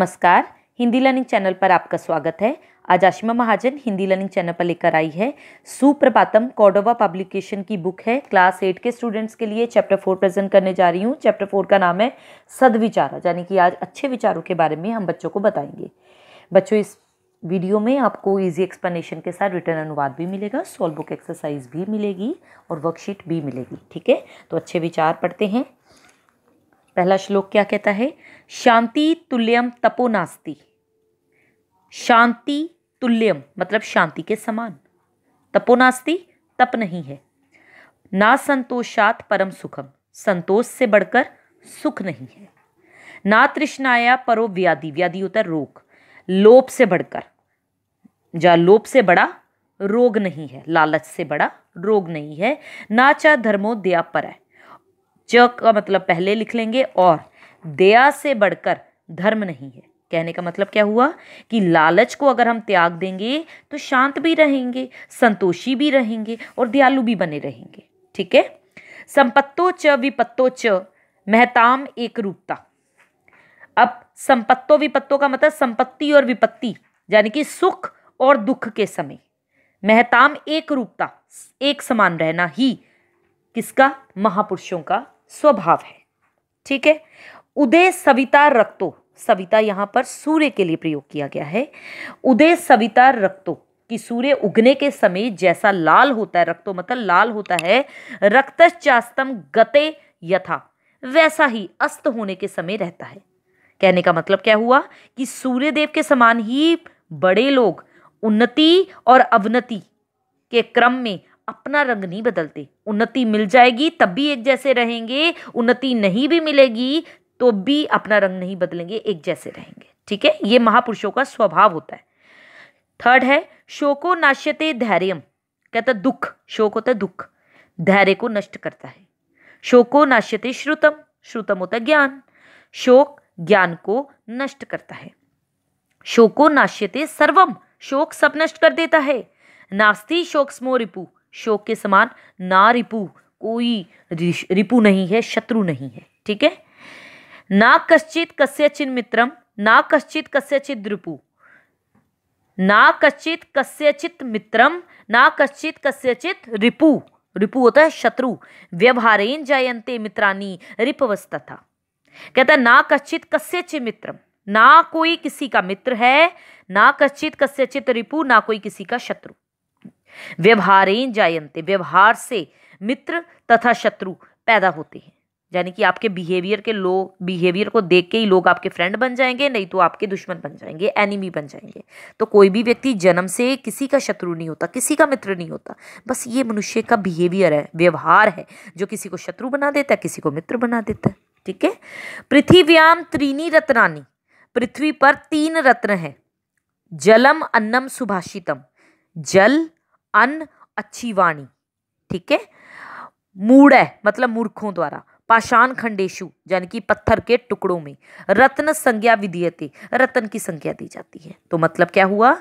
नमस्कार Hindi learning channel पर आपका स्वागत है आज आशिमा महाजन हिंदी लर्निंग चैनल पर लेकर आई है सुप्रपातम कॉडोवा पब्लिकेशन की बुक है क्लास एट के स्टूडेंट्स के लिए चैप्टर फोर प्रेजेंट करने जा रही हूँ चैप्टर फोर का नाम है सदविचार यानी कि आज अच्छे विचारों के बारे में हम बच्चों को बताएंगे बच्चों इस वीडियो में आपको इजी एक्सप्लेनेशन के साथ रिटर्न अनुवाद भी मिलेगा सॉल्व बुक एक्सरसाइज भी मिलेगी और वर्कशीट भी मिलेगी ठीक है तो अच्छे विचार पढ़ते हैं पहला श्लोक क्या कहता है शांति तुल्यम तपो नास्ती शांति तुल्यम मतलब शांति के समान तपोनास्ति तप नहीं है ना संतोषात परम सुखम संतोष से बढ़कर सुख नहीं है ना तृष्णाया परो व्याधि व्याधि होता है रोग लोप से बढ़कर जा लोप से बड़ा रोग नहीं है लालच से बड़ा रोग नहीं है ना चा धर्मो दया पर है च का मतलब पहले लिख लेंगे और दया से बढ़कर धर्म नहीं है कहने का मतलब क्या हुआ कि लालच को अगर हम त्याग देंगे तो शांत भी रहेंगे संतोषी भी रहेंगे और दयालु भी बने रहेंगे ठीक है संपत्तो च विपत्तो च महताम एक रूपता अब संपत्तो विपत्तो का मतलब संपत्ति और विपत्ति यानी कि सुख और दुख के समय महताम एक रूपता एक समान रहना ही किसका महापुरुषों का स्वभाव है ठीक है उदय सविता रक्तो सविता यहां पर सूर्य के लिए प्रयोग किया गया है उदय सविता रक्तो कि सूर्य उगने के समय जैसा लाल होता है रक्तो मतलब लाल होता है रक्तश्चास्तम गते यथा वैसा ही अस्त होने के समय रहता है कहने का मतलब क्या हुआ कि सूर्य देव के समान ही बड़े लोग उन्नति और अवनति के क्रम में अपना रंग नहीं बदलते उन्नति मिल जाएगी तब भी एक जैसे रहेंगे उन्नति नहीं भी मिलेगी तो भी अपना रंग नहीं बदलेंगे एक जैसे रहेंगे ठीक है ये महापुरुषों का स्वभाव होता है थर्ड है शोको नाश्यते धैर्य कहता दुख शोक होता है दुख धैर्य को नष्ट करता है शोको नाश्यते श्रुतम श्रुतम होता है ज्ञान शोक ज्ञान को नष्ट करता है शोको नाश्यते सर्वम शोक सब नष्ट कर देता है नास्ती शोक स्मो रिपू शोक के समान ना रिपु कोई रिपु नहीं है शत्रु नहीं है ठीक है ना कश्चित कस्य चिन्ह मित्रम ना कश्चित कस्य रिपु ना कश्चित कस्यचित मित्रम ना कश्चित कस्यचित रिपु रिपु होता है शत्रु व्यवहारेन जयंते मित्रानी रिपवस्त था कहता है ना कश्चित कस्यचित मित्रम ना कोई किसी का मित्र है ना कश्चित कस्यचित रिपु ना कोई किसी का शत्रु व्यवहारें जायंते व्यवहार से मित्र तथा शत्रु पैदा होते हैं यानी कि आपके बिहेवियर के लोग बिहेवियर को देख के ही लोग आपके फ्रेंड बन जाएंगे नहीं तो आपके दुश्मन बन जाएंगे एनिमी बन जाएंगे तो कोई भी व्यक्ति जन्म से किसी का शत्रु नहीं होता किसी का मित्र नहीं होता बस ये मनुष्य का बिहेवियर है व्यवहार है जो किसी को शत्रु बना देता है किसी को मित्र बना देता है ठीक है पृथ्वीव्याम त्रीनी रत्नानी पृथ्वी पर तीन रत्न हैं जलम अन्नम सुभाषितम जल अन्न अच्छी वाणी ठीक है मूड़ है मतलब मूर्खों द्वारा पाषाण खंडेशु यानी कि पत्थर के टुकड़ों में रत्न संज्ञा विधीयते रत्न की संज्ञा दी जाती है तो मतलब क्या हुआ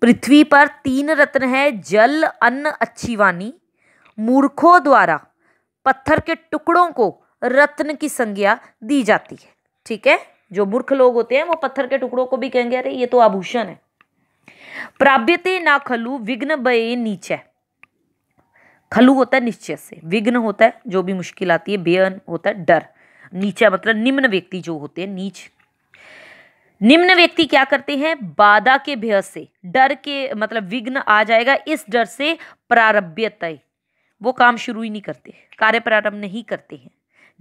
पृथ्वी पर तीन रत्न है जल अन्न अच्छी वाणी मूर्खों द्वारा पत्थर के टुकड़ों को रत्न की संज्ञा दी जाती है ठीक है जो मूर्ख लोग होते हैं वो पत्थर के टुकड़ों को भी कहेंगे अरे ये तो आभूषण है प्राप्यते ना खलु विघ्न बये नीचे खलु होता है निश्चय से विघ्न होता है जो भी मुश्किल आती है बेअन होता है डर नीचा मतलब निम्न व्यक्ति जो होते हैं नीच निम्न व्यक्ति क्या करते हैं बाधा के भय से डर के मतलब विघ्न आ जाएगा इस डर से प्रारभ्यतय वो काम शुरू ही नहीं करते कार्य प्रारंभ नहीं करते हैं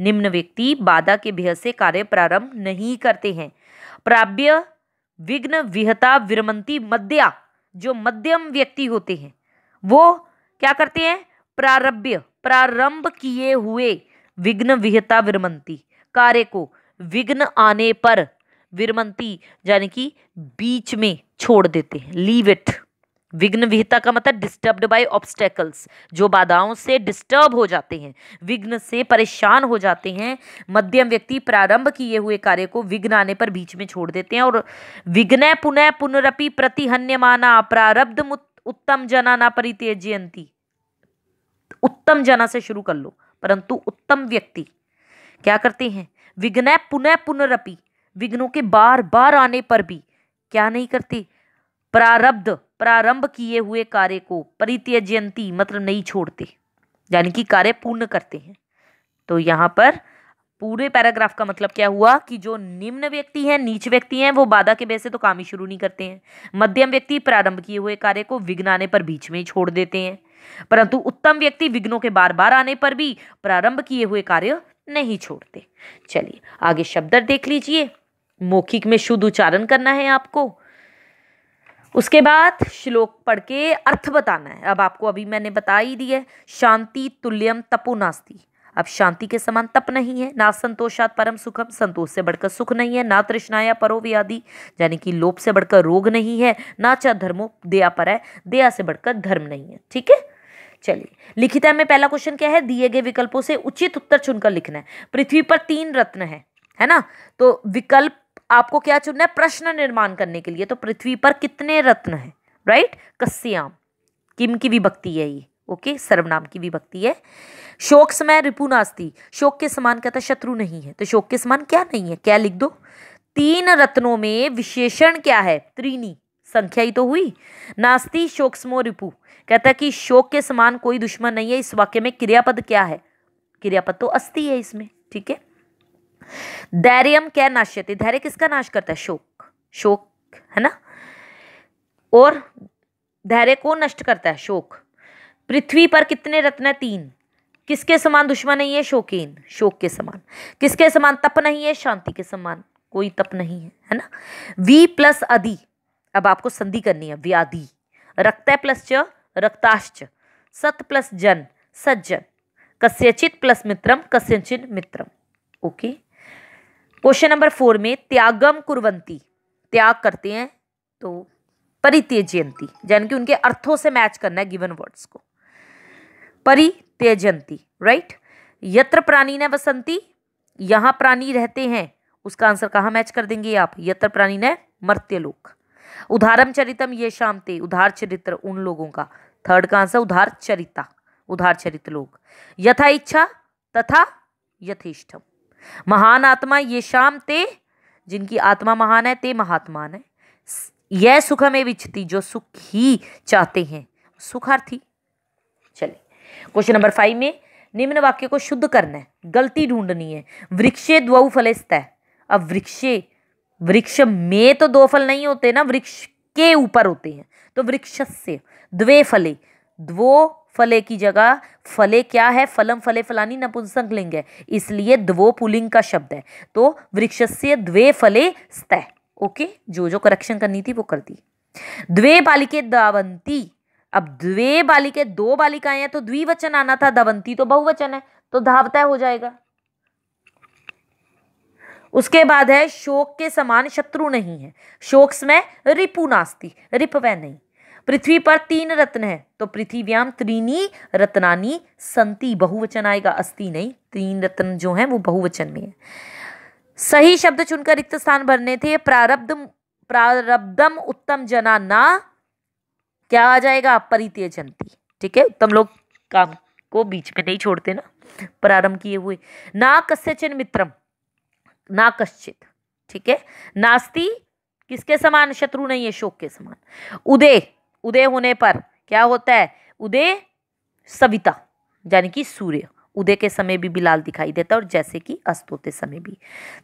निम्न व्यक्ति बाधा के भय से कार्य प्रारंभ नहीं करते हैं प्राप्य विघ्न विहता विरमंती मध्या जो मध्यम व्यक्ति होते हैं वो क्या करते हैं प्रारभ्य प्रारंभ किए हुए विघ्न विहता विरमंती कार्य को विघ्न आने पर विरमंती यानी कि बीच में छोड़ देते हैं लीव इट विघ्न विहिता का मतलब डिस्टर्ब्ड बाय ऑब्स्टेकल्स जो बाधाओं से डिस्टर्ब हो जाते हैं विघ्न से परेशान हो जाते हैं मध्यम व्यक्ति प्रारंभ किए हुए कार्य को विघ्न आने पर बीच में छोड़ देते हैं और विघ्न पुनः पुनरपि प्रतिहन्यमाना प्रारब्ध उत्तम जना ना परित्यजयंती उत्तम जना से शुरू कर लो परंतु उत्तम व्यक्ति क्या करते हैं विघ्न पुनः पुनरपि विघ्नों के बार बार आने पर भी क्या नहीं करती प्रारब्ध प्रारंभ किए हुए कार्य को परित्यजयंती मतलब नहीं छोड़ते यानी कि कार्य पूर्ण करते हैं तो यहाँ पर पूरे पैराग्राफ का मतलब क्या हुआ कि जो निम्न व्यक्ति हैं नीच व्यक्ति हैं वो बाधा के वैसे तो काम ही शुरू नहीं करते हैं मध्यम व्यक्ति प्रारंभ किए हुए कार्य को विघ्न आने पर बीच में ही छोड़ देते हैं परंतु उत्तम व्यक्ति विघ्नों के बार बार आने पर भी प्रारंभ किए हुए कार्य नहीं छोड़ते चलिए आगे शब्द देख लीजिए मौखिक में शुद्ध उच्चारण करना है आपको उसके बाद श्लोक पढ़ के अर्थ बताना है अब आपको अभी मैंने बता ही दी है शांति तुल्यम तपो नास्ती अब शांति के समान तप नहीं है ना संतोषात परम सुखम संतोष से बढ़कर सुख नहीं है ना तृष्णाया परो व्याधि यानी कि लोभ से बढ़कर रोग नहीं है ना चाह धर्मो दया पर है दया से बढ़कर धर्म नहीं है ठीक है चलिए है में पहला क्वेश्चन क्या है दिए गए विकल्पों से उचित उत्तर चुनकर लिखना है पृथ्वी पर तीन रत्न है है ना तो विकल्प आपको क्या चुनना है प्रश्न निर्माण करने के लिए तो पृथ्वी पर कितने रत्न हैं राइट कश्याम किम की विभक्ति है ये ओके सर्वनाम की विभक्ति है शोक समय रिपु नास्ती शोक के समान कहता शत्रु नहीं है तो शोक के समान क्या नहीं है क्या लिख दो तीन रत्नों में विशेषण क्या है त्रीनी संख्या ही तो हुई नास्ती शोक समो रिपु कहता कि शोक के समान कोई दुश्मन नहीं है इस वाक्य में क्रियापद क्या है क्रियापद तो अस्थि है इसमें ठीक है धैर्यम क्या नाश्यते धैर्य किसका नाश करता है शोक शोक है ना और धैर्य को नष्ट करता है शोक पृथ्वी पर कितने रत्न है तीन किसके समान दुश्मन नहीं है शोकीन शोक के समान किसके समान तप नहीं है शांति के समान कोई तप नहीं है है ना वी प्लस अधि अब आपको संधि करनी है व्याधि रक्त प्लस च रक्ताश्च सत प्लस जन सज्जन कस्यचित प्लस मित्रम कस्यचित मित्रम ओके क्वेश्चन नंबर फोर में त्यागम कुरवंती त्याग करते हैं तो परित्यजयंती यानी कि उनके अर्थों से मैच करना है गिवन वर्ड्स को परित्यजयंती राइट यत्र प्राणी न बसंती यहाँ प्राणी रहते हैं उसका आंसर कहाँ मैच कर देंगे आप यत्र प्राणी न मर्त्य लोक उदाहरम चरितम ये शाम ते उधार चरित्र उन लोगों का थर्ड का आंसर उधार चरिता उधार चरित लोग यथा इच्छा तथा यथेष्टम महान आत्मा ये शाम ते जिनकी आत्मा महान है ते महात्मान है यह सुख में विचती जो सुख ही चाहते हैं सुखार्थी चले क्वेश्चन नंबर फाइव में निम्न वाक्य को शुद्ध करना है गलती ढूंढनी है वृक्षे द्व फले है अब वृक्षे वृक्ष में तो दो फल नहीं होते ना वृक्ष के ऊपर होते हैं तो वृक्ष से द्वे फले द्वो फले की जगह फले क्या है फलम फले फलानी नपुंसक लिंग है इसलिए द्वो पुलिंग का शब्द है तो वृक्ष से द्वे फले स्तः ओके जो जो करेक्शन करनी थी वो कर दी द्वे बालिके दावंती अब द्वे बालिके दो बालिकाएं हैं तो द्विवचन आना था दवंती तो बहुवचन है तो धावता हो जाएगा उसके बाद है शोक के समान शत्रु नहीं है शोक्स में रिपु नास्ती रिप वह नहीं पृथ्वी पर तीन रत्न है तो पृथ्वीव्याम त्रीनी रत्नानी संति बहुवचन आएगा अस्ति नहीं तीन रत्न जो है वो बहुवचन में है सही शब्द चुनकर रिक्त स्थान भरने थे प्रारब्ध प्रारब्धम उत्तम जना ना क्या आ जाएगा परित्यजंती ठीक है उत्तम लोग काम को बीच में नहीं छोड़ते ना प्रारंभ किए हुए ना कस्यचन मित्रम ना कश्चित ठीक है नास्ती किसके समान शत्रु नहीं है शोक के समान उदय उदय होने पर क्या होता है उदय सविता यानी कि सूर्य उदय के समय भी बिलाल दिखाई देता है और जैसे कि अस्त होते समय भी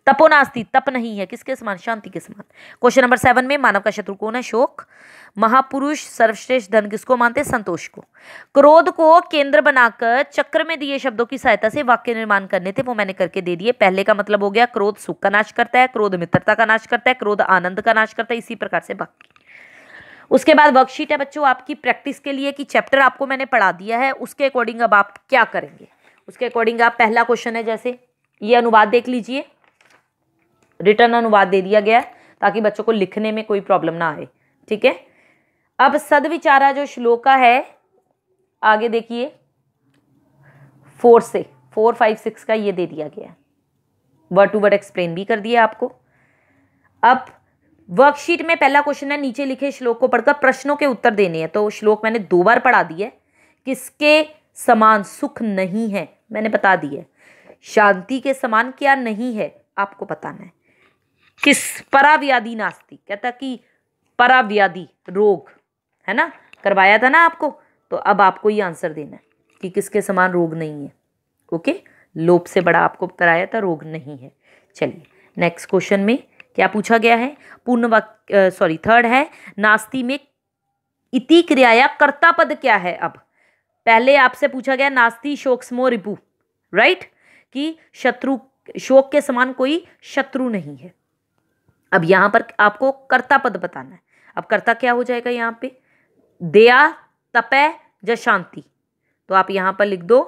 तपोनास्ती तप नहीं है किसके समान शांति के समान क्वेश्चन नंबर सेवन में मानव का शत्रु कौन है शोक महापुरुष सर्वश्रेष्ठ धन किसको मानते संतोष को क्रोध को केंद्र बनाकर चक्र में दिए शब्दों की सहायता से वाक्य निर्माण करने थे वो मैंने करके दे दिए पहले का मतलब हो गया क्रोध सुख का नाश करता है क्रोध मित्रता का नाश करता है क्रोध आनंद का नाश करता है इसी प्रकार से वाक्य उसके बाद वर्कशीट है बच्चों आपकी प्रैक्टिस के लिए कि चैप्टर आपको मैंने पढ़ा दिया है उसके अकॉर्डिंग अब आप क्या करेंगे उसके अकॉर्डिंग आप पहला क्वेश्चन है जैसे ये अनुवाद देख लीजिए रिटर्न अनुवाद दे दिया गया ताकि बच्चों को लिखने में कोई प्रॉब्लम ना आए ठीक है अब सदविचारा जो श्लोका है आगे देखिए फोर से फोर फाइव सिक्स का ये दे दिया गया वर्ड टू वर्ड एक्सप्लेन भी कर दिया आपको अब वर्कशीट में पहला क्वेश्चन है नीचे लिखे श्लोक को पढ़कर प्रश्नों के उत्तर देने हैं तो श्लोक मैंने दो बार पढ़ा दिया है किसके समान सुख नहीं है मैंने बता दिया शांति के समान क्या नहीं है आपको बताना है किस पराव्याधि नास्ती कहता कि पराव्याधि रोग है ना करवाया था ना आपको तो अब आपको ये आंसर देना है कि किसके समान रोग नहीं है ओके लोप से बड़ा आपको कराया था रोग नहीं है चलिए नेक्स्ट क्वेश्चन में क्या पूछा गया है पूर्ण वाक्य सॉरी थर्ड है नास्ती में इति क्रिया या कर्ता पद क्या है अब पहले आपसे पूछा गया नास्ती शोक स्मो रिपु राइट कि शत्रु शोक के समान कोई शत्रु नहीं है अब यहाँ पर आपको कर्ता पद बताना है अब कर्ता क्या हो जाएगा यहाँ पे दया तपे ज शांति तो आप यहाँ पर लिख दो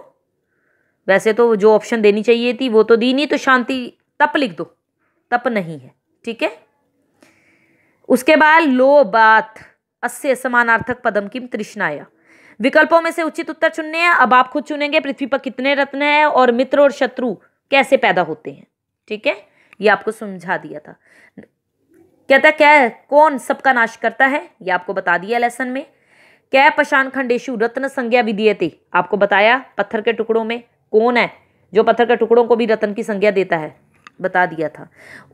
वैसे तो जो ऑप्शन देनी चाहिए थी वो तो दी नहीं तो शांति तप लिख दो तप नहीं है ठीक है उसके बाद लो बात अस्य समानार्थक पदम किम तृष्णाया विकल्पों में से उचित उत्तर चुनने हैं अब आप खुद चुनेंगे पृथ्वी पर कितने रत्न हैं और मित्र और शत्रु कैसे पैदा होते हैं ठीक है ये आपको समझा दिया था कहता क्या कौन सबका नाश करता है ये आपको बता दिया लेसन में क्या पशान खंडेशु रत्न संज्ञा भी थे आपको बताया पत्थर के टुकड़ों में कौन है जो पत्थर के टुकड़ों को भी रत्न की संज्ञा देता है बता दिया था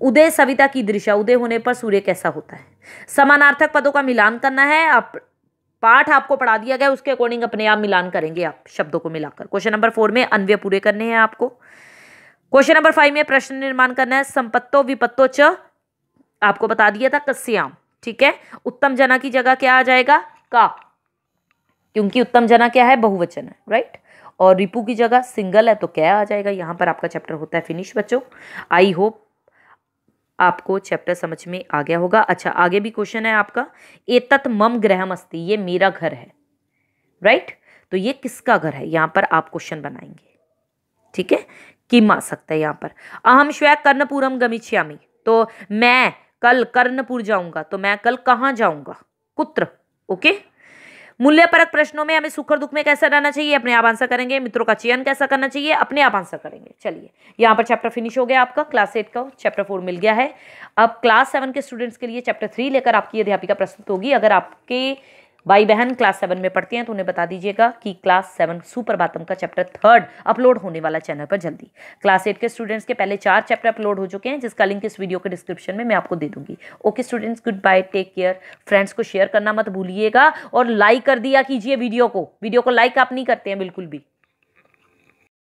उदय सविता की दृशा उदय होने पर सूर्य कैसा होता है समानार्थक पदों का मिलान करना है आप पाठ आपको पढ़ा दिया गया उसके अकॉर्डिंग अपने आप मिलान करेंगे आप शब्दों को मिलाकर क्वेश्चन नंबर फोर में अन्वय पूरे करने हैं आपको क्वेश्चन नंबर फाइव में प्रश्न निर्माण करना है संपत्तो विपत्तो च आपको बता दिया था कस्याम ठीक है उत्तम जना की जगह क्या आ जाएगा का क्योंकि उत्तम जना क्या है बहुवचन है राइट और रिपू की जगह सिंगल है तो क्या आ जाएगा यहाँ पर आपका चैप्टर होता है फिनिश बच्चों आई होप आपको चैप्टर समझ में आ गया होगा अच्छा आगे भी क्वेश्चन है आपका एतत मम ग्रहम ये मेरा घर है राइट तो ये किसका घर है यहाँ पर आप क्वेश्चन बनाएंगे ठीक है किम आ सकता है यहाँ पर अहम श्वे कर्णपुरम गमिष्यामी तो मैं कल कर्णपुर जाऊंगा तो मैं कल कहाँ जाऊंगा कुत्र ओके मूल्य परक प्रश्नों में हमें सुख और दुख में कैसा रहना चाहिए अपने आप आंसर करेंगे मित्रों का चयन कैसा करना चाहिए अपने आप आंसर करेंगे चलिए यहाँ पर चैप्टर फिनिश हो गया आपका क्लास एट का चैप्टर फोर मिल गया है अब क्लास सेवन के स्टूडेंट्स के लिए चैप्टर थ्री लेकर आपकी अध्यापिका प्रस्तुत होगी अगर आपके भाई बहन क्लास सेवन में पढ़ते हैं तो उन्हें बता दीजिएगा कि क्लास सेवन सुपर बातम का चैप्टर थर्ड अपलोड होने वाला चैनल पर जल्दी क्लास एट के स्टूडेंट्स के पहले चार चैप्टर अपलोड हो चुके हैं जिसका लिंक इस वीडियो के डिस्क्रिप्शन में मैं आपको दे दूंगी okay students good bye take care friends को शेयर करना मत भूलिएगा और लाइक कर दिया कीजिए वीडियो को वीडियो को लाइक आप नहीं करते हैं बिल्कुल भी